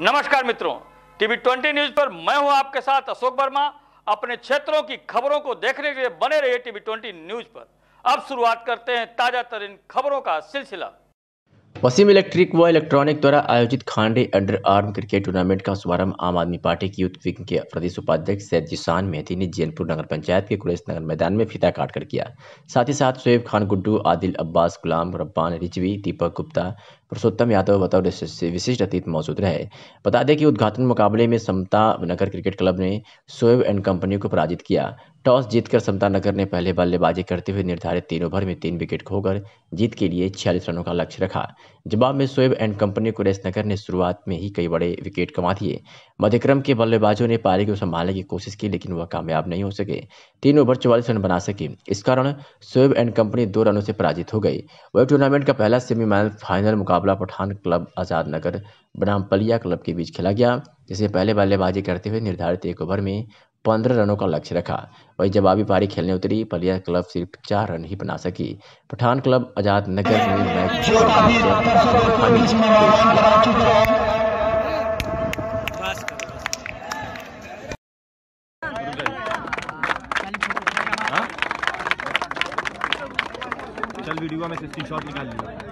नमस्कार मित्रों TV twenty news पर मैं हूं आपके साथ अशोक वर्मा अपने क्षेत्रों की खबरों को देखने के लिए बने रहिए टीवी ट्वेंटी न्यूज पर अब शुरुआत करते हैं ताजा तरीन खबरों का सिलसिला पश्चिम इलेक्ट्रिक व इलेक्ट्रॉनिक द्वारा आयोजित Khande underarm cricket tournament का शुभारंभ आम आदमी पार्टी की यूथ विंग के प्रदेश उपाध्यक्ष सैद जिसान मेहती ने जैनपुर नगर पंचायत के कुरेश नगर मैदान में फीता काट कर किया साथ ही साथ शोएब खान गुड्डू आदिल अब्बास गुलाम रब्बान रिजवी दीपक गुप्ता पुरुषोत्तम यादव बतौर विशिष्ट अतिथि मौजूद रहे बता दें कि उद्घाटन मुकाबले में समता नगर क्रिकेट क्लब ने सोएब एंड कंपनी को पराजित किया टॉस जीतकर समता नगर ने पहले बल्लेबाजी करते हुए निर्धारित तीन ओवर में तीन विकेट खोकर जीत के लिए छियालीस रनों का लक्ष्य रखा जवाब में सोएब एंड कंपनी को नगर ने शुरुआत में ही कई बड़े विकेट कमा दिए मध्यक्रम के बल्लेबाजों ने पारी को संभालने की कोशिश की लेकिन वह कामयाब नहीं हो सके तीन ओवर चौवालीस रन बना सके इस कारण सोएब एंड कंपनी दो रनों से पराजित हो गई वह टूर्नामेंट का पहला सेमीफाइनल मुकाबला बाबला पठान क्लब आज़ाद नगर बनाम पलिया क्लब के बीच खेला गया जिसे पहले बल्लेबाजी करते हुए निर्धारित एक ओवर में पंद्रह रनों का लक्ष्य रखा वही जवाबी पारी खेलने उतरी पलिया क्लब सिर्फ चार रन ही बना सकी पठान क्लब आज़ाद नगर में मैच हाँ? वीडियो में से स्क्रीनशॉट निकाल लिया